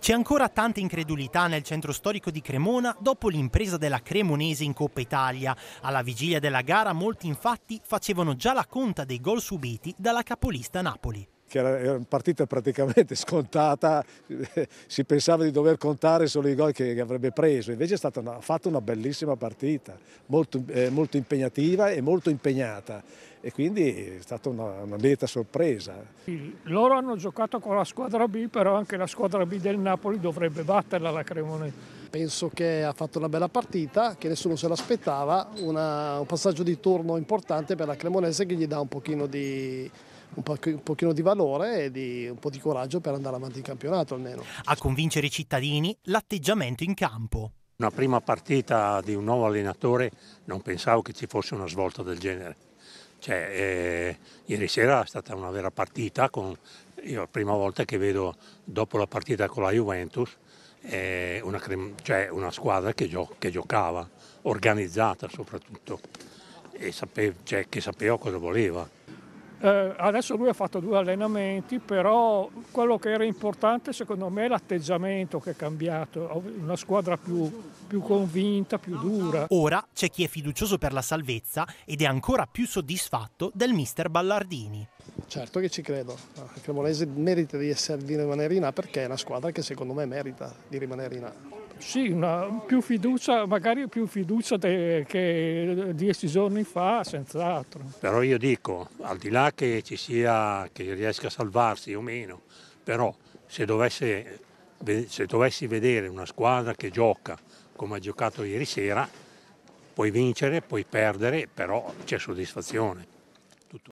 C'è ancora tanta incredulità nel centro storico di Cremona dopo l'impresa della Cremonese in Coppa Italia. Alla vigilia della gara molti infatti facevano già la conta dei gol subiti dalla capolista Napoli che era una partita praticamente scontata, si pensava di dover contare solo i gol che avrebbe preso, invece è stata una, fatta una bellissima partita, molto, eh, molto, impegnativa e molto impegnata e quindi è stata una, una netta sorpresa. Loro hanno giocato con la squadra B, però anche la squadra B del Napoli dovrebbe batterla la Cremonese. Penso che ha fatto una bella partita, che nessuno se l'aspettava, un passaggio di turno importante per la Cremonese che gli dà un pochino di un, pochino di valore e di, un po' di coraggio per andare avanti in campionato almeno. A convincere i cittadini l'atteggiamento in campo. Una prima partita di un nuovo allenatore non pensavo che ci fosse una svolta del genere. Cioè, eh, ieri sera è stata una vera partita, con, io la prima volta che vedo dopo la partita con la Juventus eh, una, cioè una, squadra che, gio, che, giocava, organizzata soprattutto, e sape, cioè, che sapeva cosa voleva. Eh, adesso lui ha fatto due allenamenti, però quello che era importante secondo me è l'atteggiamento che è cambiato, una squadra più, più convinta, più dura. Ora c'è chi è fiducioso per la salvezza ed è ancora più soddisfatto del mister Ballardini. Certo che ci credo, il Cremonese merita di, essere, di rimanere in A perché è una squadra che secondo me merita di rimanere in A. Sì, una, più fiducia, magari più fiducia de, che dieci giorni fa, senz'altro. Però io dico, al di là che ci sia, che riesca a salvarsi o meno, però se, dovesse, se dovessi vedere una squadra che gioca come ha giocato ieri sera, puoi vincere, puoi perdere, però c'è soddisfazione.